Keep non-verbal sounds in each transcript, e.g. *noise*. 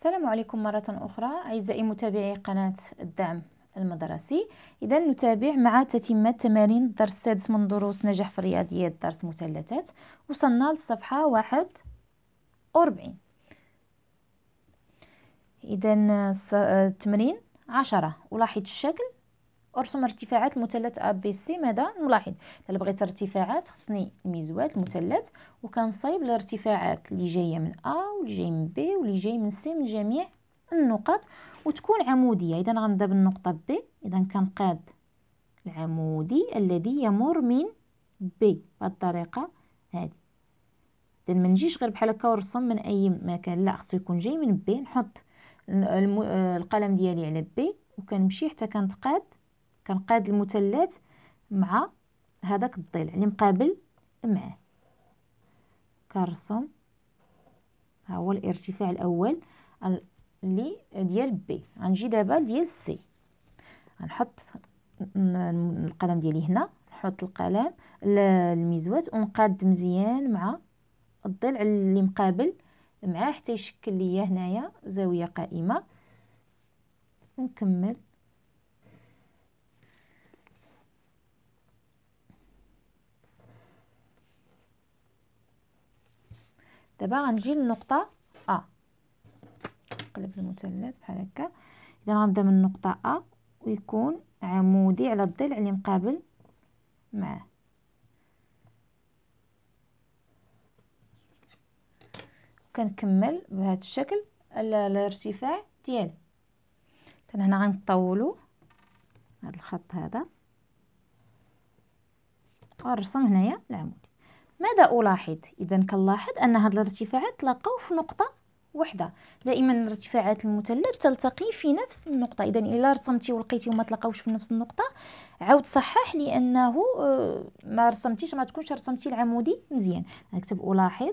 السلام عليكم مرة أخرى أعزائي متابعي قناة الدعم المدرسي إذا نتابع مع تتمة تمارين الدرس السادس من دروس نجاح في الرياضيات درس مثلثات وصلنا للصفحة واحد وأربعين إذا التمرين عشرة ولاحظ الشكل ارسم ارتفاعات مثلث ا بي سي ماذا نلاحظ الا بغيت ارتفاعات خصني ميزوات المثلث وكنصايب الارتفاعات اللي جايه من ا واللي جاي من بي واللي جاي من سي من جميع النقط وتكون عموديه اذا غنبدا بالنقطه بي اذا كنقاد العمودي الذي يمر من بي بهذه الطريقه هذه اذا ما نجيش غير بحال هكا ونرسم من اي مكان لا خصو يكون جاي من بي نحط القلم ديالي على بي وكنمشي حتى كنتقاد كنقاد المثلث مع هذاك الضلع اللي مقابل معاه كنرسم ها هو الارتفاع الاول اللي ديال بي غنجي دابا ديال سي غنحط القلم ديالي هنا نحط القلم الميزوات ونقاد مزيان مع الضلع اللي مقابل معاه حتى يشكل ليا هنايا زاويه قائمه ونكمل دابا غنجي للنقطه ا آه. قلب المثلث بحال هكا اذا غنبدا من النقطه ا آه ويكون عمودي على الضلع اللي يعني مقابل معاه كنكمل بهذا الشكل الارتفاع ديالي حتى هنا غنطولو هذا الخط هذا ونرسم هنايا العمود ماذا ألاحظ؟ إذا كنلاحظ أن هاد الارتفاعات تلاقاو في نقطة وحده دائما الارتفاعات المثلث تلتقي في نفس النقطه اذا الا رسمتي ولقيتي وما تلاقاوش في نفس النقطه عاود صحح لانه آه، ما رسمتيش ما تكونش رسمتي العمودي مزيان نكتب الاحظ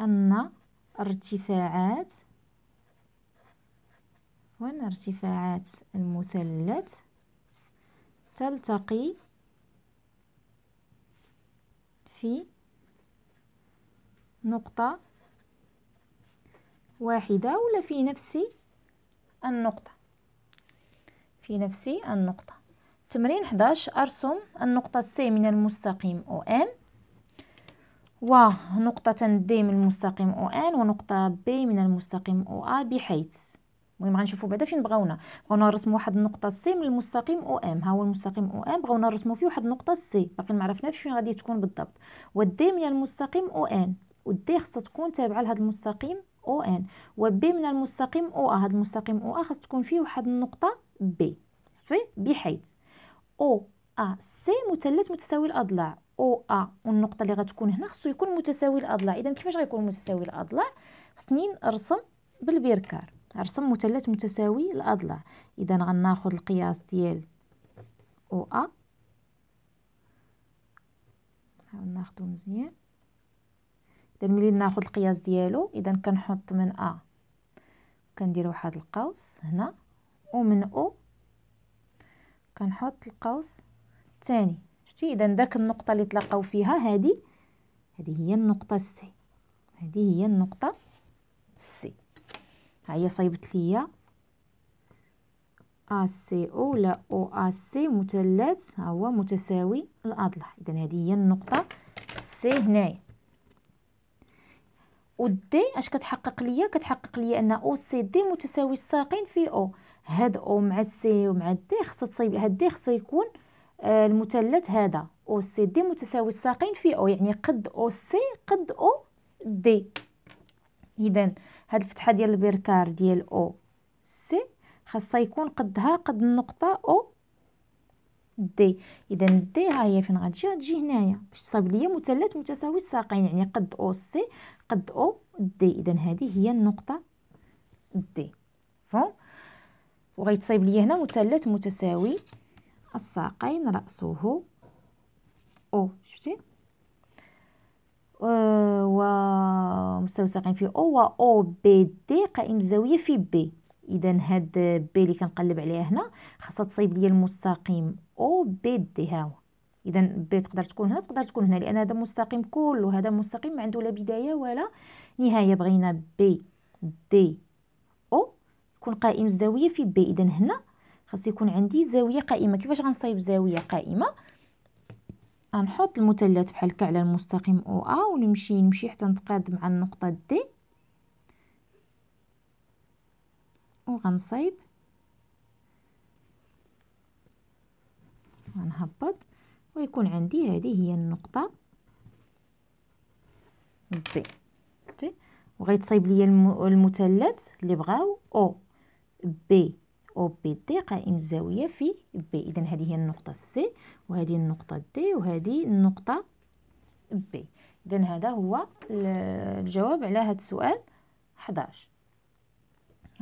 ان ارتفاعات وان ارتفاعات المثلث تلتقي في نقطة واحدة ولا في نفس النقطة في نفس النقطة تمرين 11 أرسم النقطة C من المستقيم OM ونقطة D من المستقيم ON ونقطة B من المستقيم OA بحيث المهم غنشوفوا بعدا فين بغاونا بغاونا نرسموا واحد النقطه سي من المستقيم او ام ها هو المستقيم او ام بغاونا نرسموا فيه واحد النقطه سي باقي ما عرفناش فين غادي تكون بالضبط والدي من المستقيم او ان والدي خصها تكون تابعه لهذا المستقيم او ان وبي من المستقيم او ا هذا المستقيم او ا خص تكون فيه واحد النقطه بي في بحيث او ا سي مثلث متساوي الاضلاع او ا والنقطه اللي غتكون هنا خصو يكون متساوي الاضلاع اذا كيفاش غيكون متساوي الاضلاع خصني نرسم بالبيركار رسم مثلث متساوي الاضلاع اذا غناخذ القياس ديال او ا نحاول ناخذو مزيان اذا ملي ناخذ القياس ديالو اذا كنحط من ا كندير واحد القوس هنا ومن او كنحط القوس الثاني شفتي اذا داك النقطه اللي تلاقاو فيها هذه هذه هي النقطه سي هذه هي النقطه سي هي صيبت ليا ا سي او لا او ا سي مثلث ها هو متساوي الاضلاع اذا هذه هي النقطه سي هنايا ودي اش كتحقق ليا كتحقق ليا ان او سي دي متساوي الساقين في او هاد او مع سي ومع دي خصها تصيب هاد دي خصها يكون آه، المثلث هذا او سي دي متساوي الساقين في او يعني قد او سي قد او دي اذا هاد الفتحه ديال البركار ديال او سي خاصها يكون قدها قد النقطه او دي اذا دي ها هي فين غتجي غتجي هنايا باش تصاوب ليا مثلث متساوي الساقين يعني قد او سي قد او دي اذا هذه هي النقطه دي فهم وغيتصايب ليا هنا مثلث متساوي الساقين راسه او شفتي ومستوسقين في او و او بي دي قائم الزاويه في بي اذا هاد بي اللي كنقلب عليها هنا خاصها تصايب ليا المستقيم او بي دي ها هو اذا بي تقدر تكون هنا تقدر تكون هنا لان هذا مستقيم كله هذا مستقيم ما عنده لا بدايه ولا نهايه بغينا بي دي او يكون قائم الزاويه في بي اذا هنا خاص يكون عندي زاويه قائمه كيفاش غنصايب زاويه قائمه غنحط المثلث بحال هكا على المستقيم او ا ونمشي نمشي حتى نتقاد مع النقطه دي وغنصايب غنهبط ويكون عندي هذه هي النقطه بي وغيتصايب ليا المثلث اللي بغاو او بي أو بي دي قائم الزاوية في بي إذا هذه هي النقطة سي وهذه النقطة دي وهذه النقطة بي إذا هذا هو الجواب على هذا السؤال 11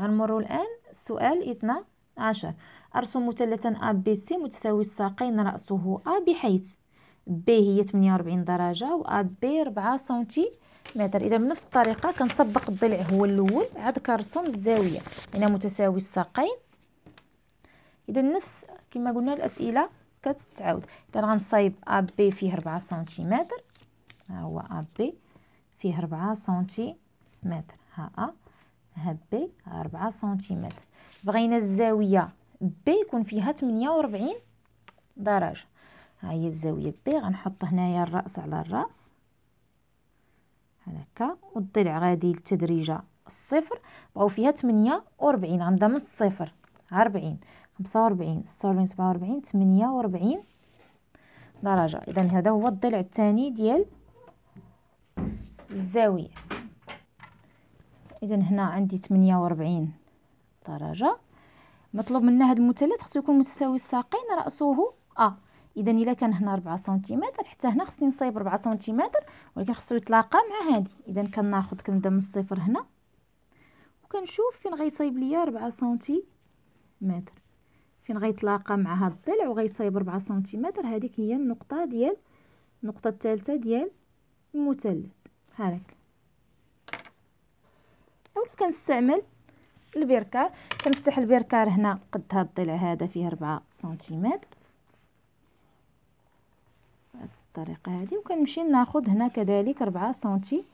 غنمروا الآن السؤال 12 أرسم مثلثا أ بي سي متساوي الساقين رأسه أ بحيث بي هي 48 درجة و أ بي 4 سنتي متر اذا بنفس الطريقه كنسبق الضلع هو الاول عاد كنرسم الزاويه هنا متساوي الساقين اذا نفس كما قلنا الاسئله كتتعاود اذا غنصايب ا بي فيه 4 سنتيمتر ها هو ا بي فيه 4 سنتيمتر ها ا ها بي 4 سنتيمتر بغينا الزاويه بي يكون فيها 48 درجه ها هي الزاويه بي غنحط هنايا الراس على الراس هكا والضلع غادي التدريجه الصفر بغاو فيها 48 غنبدا من الصفر 40 خمسة وربعين ستة وربعين سبعة وربعين تمنية وربعين درجة إذا هذا هو الضلع الثاني ديال الزاوية إذا هنا عندي تمنية وربعين درجة مطلوب منا هاد المثلث خصو يكون متساوي الساقين رأسه أ آه. إذا إلا كان هنا ربعة سنتيمتر حتى هنا خصني نصايب ربعة سنتيمتر ولكن خصو يتلاقا مع هادي إذا كناخد كنبدا من الصفر هنا وكنشوف فين غيصايب ليا ربعة سنتيمتر فين غيتلاقى مع هاد الضلع وغيصايب 4 سنتيمتر هذيك هي النقطه ديال النقطه الثالثه ديال المثلث بحال هكا اولا كنستعمل البركار كنفتح البركار هنا قد هاد الضلع هذا فيه 4 سنتيمتر الطريقه هذه وكنمشي ناخذ هنا كذلك 4 سنتي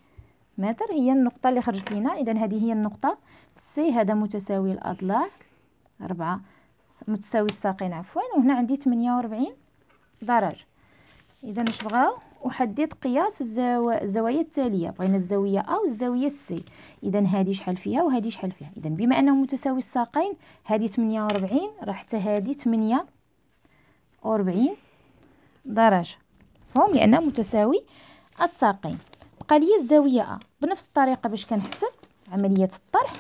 متر هي النقطه اللي خرجت لينا اذا هذه هي النقطه سي هذا متساوي الاضلاع 4 متساوي الساقين عفوا وهنا عندي 48 درجه اذا اش بغاو احدد قياس الزو... الزوايا التاليه بغينا الزاويه ا والزاويه سي اذا هذه شحال فيها وهذه شحال فيها اذا بما انهم متساوي الساقين هذه 48 راه حتى هذه 48 درجه مفهوم لان متساوي الساقين بقى لي الزاويه ا بنفس الطريقه باش كنحسب عمليه الطرح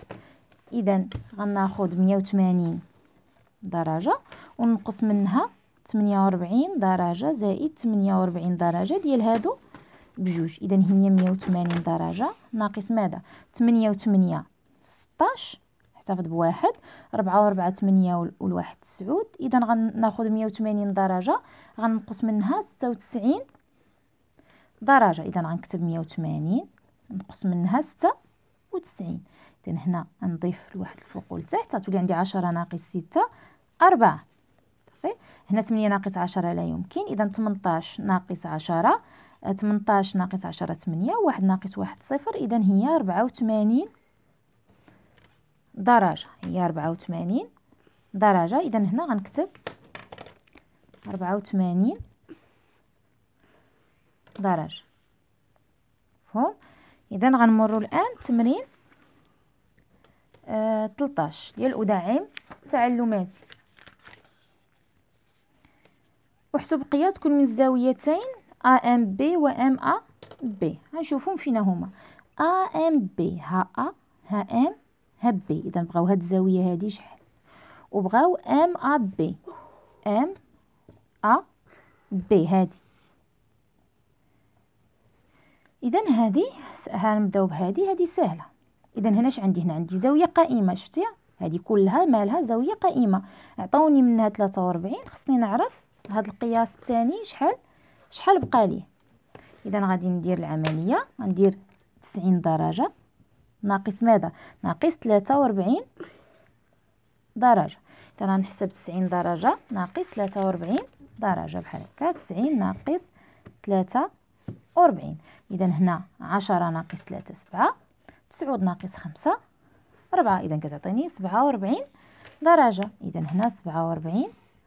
اذا غناخذ 180 درجة ونقص منها 48 درجة زائد 48 درجة ديال هادو بجوج إذا هي 180 درجة ناقص ماذا 8 و 8 16 احتفظ بواحد 4 و 4 8 والواحد 9 إذا غناخد 180 درجة غنقص منها 96 درجة إذا غنكتب 180 نقص منها 96 إذا هنا نضيف لواحد الفوق والتحت غتولي عندي 10 ناقص 6 أربعة طيب. هنا 8 ناقص 10 لا يمكن إذا 18 ناقص 10 18 آه، ناقص 10 8 1 ناقص 1 0 إذا هي 84 درجة هي 84 درجة إذا هنا غنكتب 84 درجة مفهوم إذا غنمروا الآن تمرين آه 13 ديال الأداعم التعلماتي وحسب قياس كل من زاويتين ام بي و ام ا بي غنشوفهم فينا هما ام بي ها A ها ام ها بي اذا بغاو هاد الزاويه هادي شحال وبغاو ام ا بي ام ا بي هادي اذا هادي هنبداو بهادي هادي سهله اذا هنا اش عندي هنا عندي زاويه قائمه شفتيها هادي كلها مالها زاويه قائمه عطاوني منها وربعين خصني نعرف هذا القياس الثاني شحال شحال بقى ليه اذا غادي ندير العمليه غندير 90 درجه ناقص ماذا ناقص 43 درجه اذا غنحسب 90 درجه ناقص 43 درجه بحال هكا 90 ناقص 43 اذا هنا 10 ناقص 3 7 9 ناقص 5 4 اذا كتعطيني 47 درجه اذا هنا 47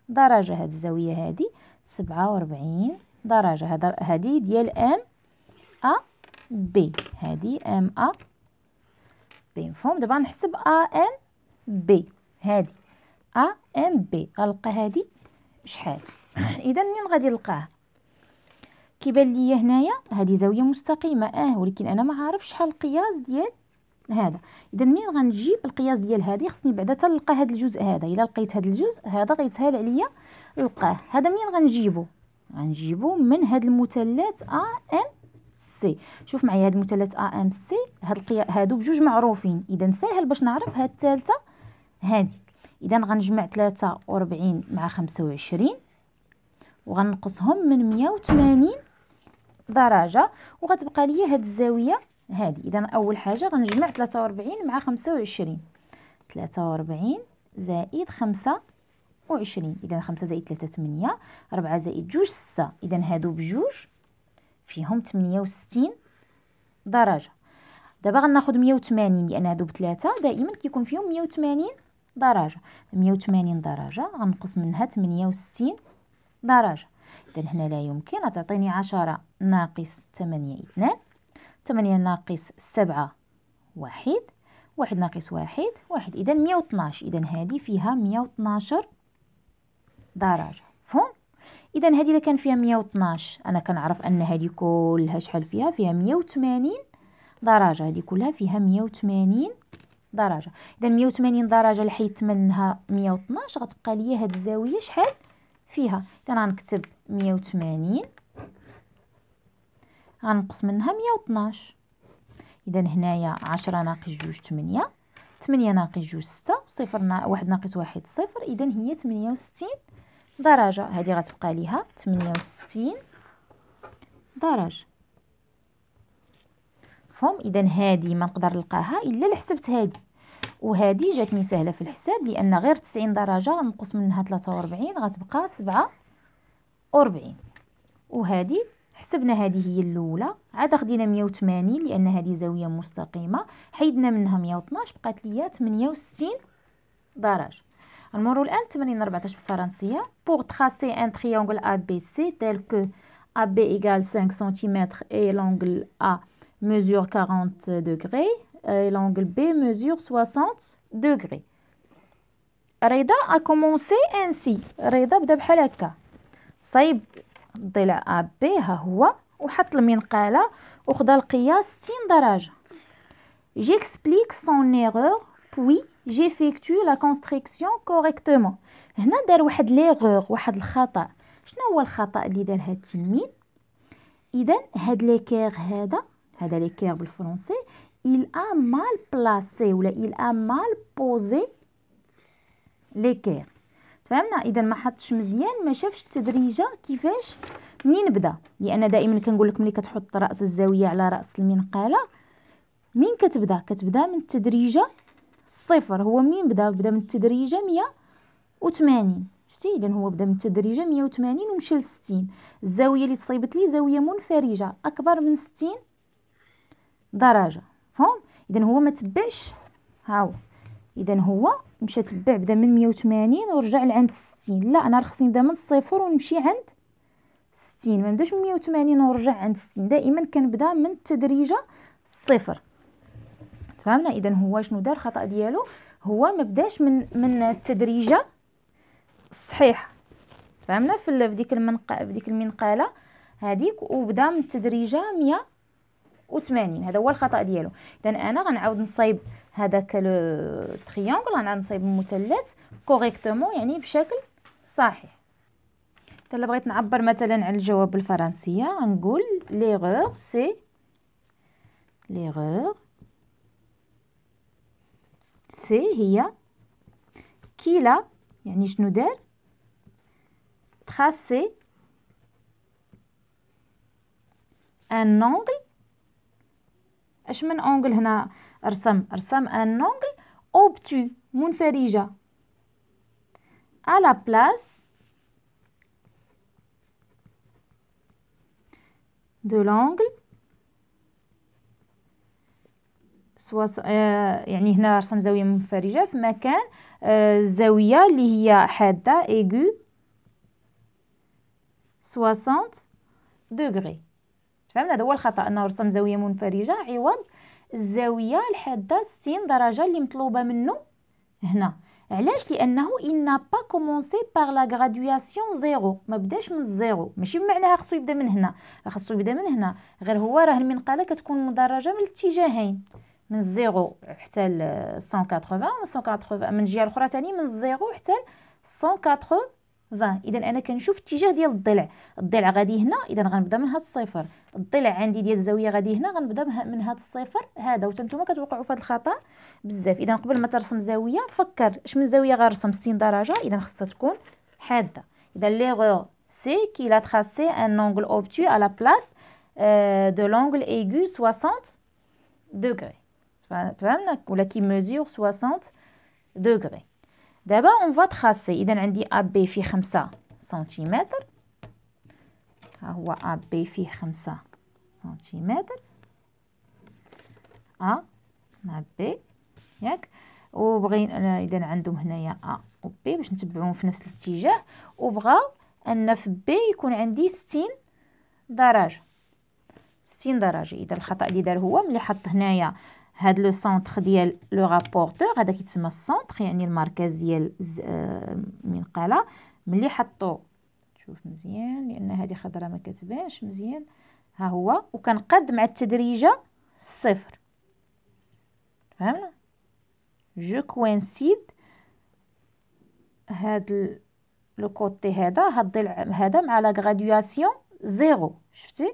درجة هاد الزاوية هادي سبعة وربعين درجة هاد هادي ديال ام ا بي هادي ام ا بي مفهوم دابا نحسب ا ام بي هادي ا ام بي غنلقى هادي شحال *coughs* اذا منين غادي نلقاه كيبان ليا هنايا هادي زاويه مستقيمه اه ولكن انا ما عارف شحال القياس ديال هذا اذا منين غنجيب القياس ديال هذه خصني بعدا تلقى هذا الجزء هذا الا لقيت هذا الجزء هذا غيسهل عليا نلقاه هذا منين غنجيبو غنجيبو من هاد المثلث ا ام سي شوف معايا هاد المثلث ا ام سي هاد القيا هادو بجوج معروفين اذا ساهل باش نعرف هاد الثالثه هادي اذا غنجمع 43 مع 25 وغنقصهم من 180 درجه وغتبقى لي هاد الزاويه هذه اذا اول حاجه غنجمع 43 مع 25 43 زائد 25 اذا 5 زائد 3 8 4 زائد 2 6 اذا هادو بجوج فيهم 68 درجه دابا غناخذ 180 لان هادو بثلاثه دائما كيكون فيهم 180 درجه 180 درجه غنقص منها 68 درجه اذا هنا لا يمكن تعطيني 10 ناقص 8 2 ثمانية ناقص سبعة واحد واحد ناقص واحد واحد إذا مية وطناش إذا هذه فيها مية وطناشر درجة فهم إذا هذه اللي كان فيها مية وطناش أنا كنعرف أن هذه كلها شحال فيها فيها مية وثمانين درجة هذه كلها فيها مية وثمانين درجة إذا مية وثمانين درجة اللي منها مية وطناش غتبقى ليا هاد الزاوية شحال فيها إذا غنكتب مية وثمانين غنقص منها مية وطناش اذا هنايا عشرة ناقص جوج تمنية تمنية ناقص جوج ستة صفر نا... واحد ناقص واحد صفر اذا هي تمنية وستين درجة هادي غتبقى ليها تمنية وستين درجة مفهوم اذا هادي ما نقدر نلقاها الا لحسبت هادي وهادي جاتني سهله في الحساب لان غير تسعين درجه غنقص منها تلاتة 43 غتبقى سبعة 47 وهادي حسبنا هذه هي الاولى عاد خدينا 180 لان هذه زاويه مستقيمه حيدنا منها 112 بقات ليا 68 درجه نمروا الان تمرين 14 بالفرنسيه بوغ تراسي ان تريونغل ا بي سي تيل كو ا بي ايغال 5 سنتيمتر اي لونغل ا mesure 40 دغري اي لونغل بي mesure 60 دغري رضا a commencé ainsi رضا بدا بحال هكا صايب ضلع ا بي ها هو وحط المنقاله وخذ القياس 60 درجه جيكسبليك سون ايرور بوي جيفيكتو لا كونستريكسيون كوريكتومون هنا دار واحد ليغور واحد الخطا شنو هو الخطا اللي دار هاد التلميذ اذا هاد ليكير هذا هذا ليكير بالفرنسي il a mal placé ولا il a mal posé l'équerre تفهمنا اذا ما حطش مزيان ما شافش التدريجه كيفاش منين بدا لان دائما كنقول لك ملي كتحط راس الزاويه على راس المنقاله منين كتبدا كتبدا من التدريجه صفر هو منين بدا بدا من التدريجه 180 شفتي اذا هو بدا من التدريجه 180 ومشى ل 60 الزاويه اللي تصيبت لي زاويه منفرجه اكبر من 60 درجه فهم اذا هو ما تبعش ها هو اذا هو مشى تبع بدا من مية وثمانين ورجع لعند ستين لا انا خصني نبدا من الصفر ونمشي عند ستين ما نبداش من مية وثمانين ونرجع عند ستين دائما كنبدا من التدريجه الصفر تفهمنا اذا هو شنو دار الخطا ديالو هو ما بداش من من التدريجه الصحيحه فهمنا في ديك المنق في ديك المنقاله هذيك وبدا من التدريجه مية وثمانين هذا هو الخطأ ديالو إذا أنا غنعاود نصايب هذاك لو تريونغل غنعاود نصايب المثلث كوريكتومون يعني بشكل صحيح حتى بغيت نعبر مثلا على الجواب بالفرنسية غنقول ليغور سي ليغور سي هي كيلا يعني شنو دار تراسي ان angle اش من اونجل هنا رسم رسم ان اونجل اوبتو منفرجه على بلاس دو de سوا آه euh, يعني هنا رسم زاوية منفرجة في مكان الزاوية euh, اللي هي حادة ايغو 60 دوغري فهمنا هذا هو الخطا انه رسم زاويه منفرجه عوض الزاويه الحاده 60 درجه اللي مطلوبه منه هنا علاش لانه ان با كومونسي باغ لا غرادياسيون زيرو ما بداش من الزيرو ماشي بمعناها خصو يبدا من هنا خصو يبدا من هنا غير هو راه المنقله كتكون مدرجه من الاتجاهين من الزيرو حتى ل 180 و 180 من الجهه الاخرى ثاني من الزيرو حتى ل 180 فان اذا انا كنشوف الاتجاه ديال الضلع الضلع غادي هنا اذا غنبدا من هاد الصفر الضلع عندي ديال الزاويه غادي هنا غنبدا من هاد الصفر هذا وتنتوما كتوقعوا في هاد الخطا بزاف اذا قبل ما ترسم زاويه فكر اش من زاويه غنرسم 60 درجه اذا خصها تكون حاده اذا ليغور سي كي لا تراسي ان اونغل اوبتو على بلاص دو لونغل ايغو 60 دوغري تفهمنا ولا كي ميزور 60 دوغري دابا اون فوا تخاسي اذا عندي ا بي فيه 5 سنتيمتر ها هو ا بي فيه 5 سنتيمتر ا مع بي ياك وبغي اذا عندهم هنايا ا و بي باش نتبعوهم في نفس الاتجاه وبغى ان في بي يكون عندي 60 درجه 60 درجه اذا الخطا اللي دار هو ملي حط هنايا هاد لو سونتر ديال لو رابورتور هذا كيتسمى السونتر يعني المركز ديال المنقله آه، ملي حطو شوف مزيان لان هادي خضره ما كتبانش مزيان ها هو وكنقاد مع التدريجه الصفر فهمنا جو كوينسيد هاد لو كوتي هذا هاد الضلع هذا مع لا غراديواسيون زيرو شفتي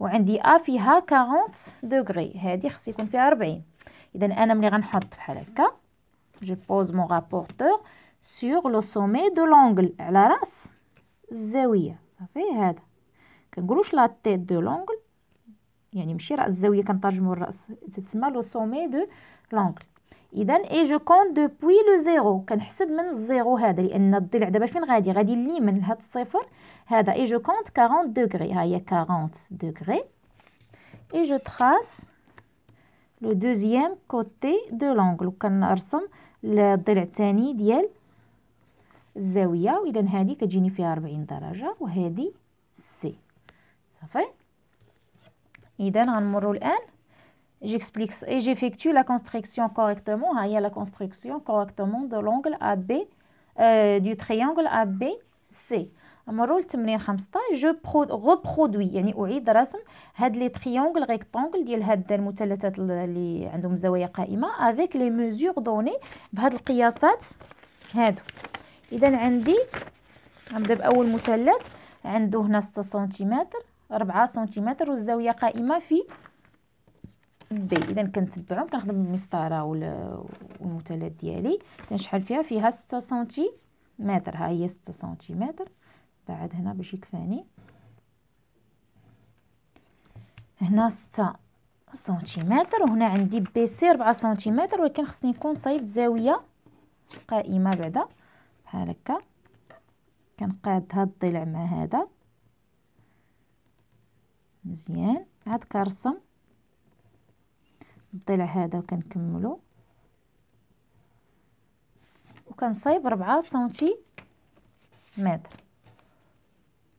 وعندي ا فيها 40 دوغري هذه خص يكون فيها 40 اذا انا ملي غنحط بحال هكا جو بوز مون رابورتور سور لو سومي دو لونغل على راس الزاويه صافي هذا كنقولوش لا تيت دو لونغل يعني ماشي راس الزاويه كنترجمو الراس تتسمى لو سومي دو لونغل اذا اي جو كون دوبوي لو زيرو كنحسب من الزيرو هذا لان الضلع دابا فين غادي غادي لي من هاد الصفر هذا اي جو كونت 40 دوغري ها هي 40 دوغري اي جو تراس لو دوزيام كوتي دو لونغل وكنرسم الضلع الثاني ديال الزاويه واذا هذه كتجيني فيها 40 درجه وهذه سي صافي اذا غنمروا الان j'explique et j'effectue la construction correctement il y a la construction correctement de l'angle AB euh, du triangle ABC مروا للتمرين 15 جو ريبرودوي يعني اعيد رسم هاد لي تريانغل ريكتانغل ديال هاد المثلثات اللي عندهم زوايا قائمه افيك لي ميزور دوني بهاد القياسات هادو اذا عندي نبدا باول مثلث عنده هنا 6 سنتيمتر 4 سنتيمتر والزاويه قائمه في بي اذا كنتبعهم كنخدم المسطره والمثلث ديالي كنشحل فيها فيها 6 سنتيمتر ها هي 6 سنتيمتر بعد هنا باش يكفاني هنا 6 سنتيمتر وهنا عندي بي سي 4 سنتيمتر ولكن خصني نكون صايبت زاويه قائمه بعدا بحال هكا كنقاد هاد الضلع مع هذا مزيان عاد كنرسم الضلع هذا وكنكملو وكنصايب ربعة سنتي متر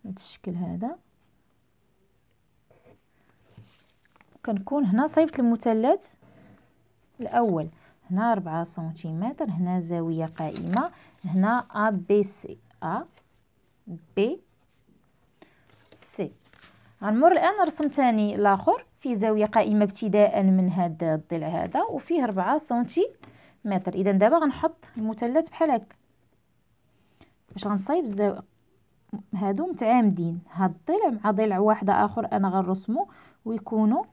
بهذا الشكل هذا كنكون هنا صيبت المثلث الاول هنا ربعة سنتيمتر هنا زاويه قائمه هنا ا بي سي ا بي سي غنمر الان رسم ثاني الاخر في زاوية قائمة ابتداء من هذا الضلع هذا وفيه ربعة سنتي متر إذا دابا غنحط المثلث بحال هكا باش غنصايب الزاوية هادو متعامدين هاد الضلع مع ضلع واحد آخر أنا غنرسمو ويكونوا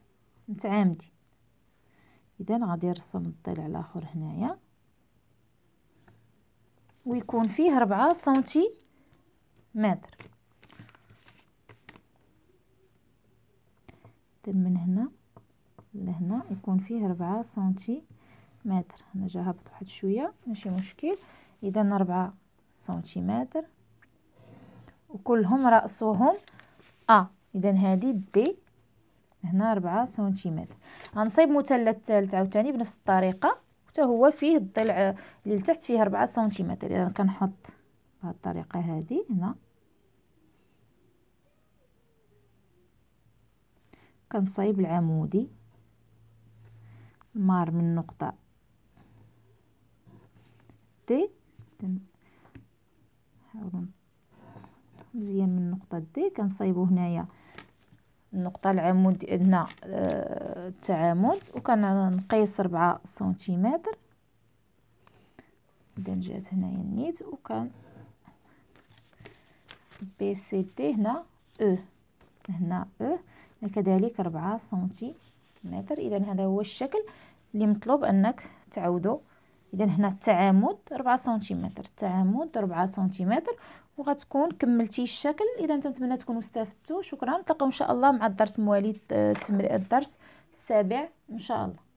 متعامدين إذا غادي نرسم الضلع الآخر هنايا ويكون فيه ربعة سنتي متر من هنا لهنا يكون فيه ربعة سنتيمتر انا جا هبط واحد شويه ماشي مشكل اذا ربعة سنتيمتر وكلهم راسهم ا آه. اذا هذه دي هنا ربعة سنتيمتر غنصيب مثلث ثالث عاوتاني بنفس الطريقه حتى هو فيه الضلع اللي لتحت فيه ربعة سنتيمتر اذا كنحط بهذه الطريقه هذه هنا كنصايب العمودي مار من نقطة دي مزيان من نقطة دي كنصايبو هنايا النقطة العمود هنا آه، التعامد وكنقيس ربعة سنتيمتر إذا جات هنايا النيت وكان بي سي دي هنا او e. هنا او e. كذلك ربعة سنتيمتر إذا هذا هو الشكل اللي مطلوب أنك تعوده إذا هنا التعامد ربعة سنتيمتر التعامد ربعة سنتيمتر وغتكون كملتي الشكل إذا نتمنى تكونوا استفدتوا شكرا نتلاقاو إن شاء الله مع الدرس مواليد آه، الدرس السابع إن شاء الله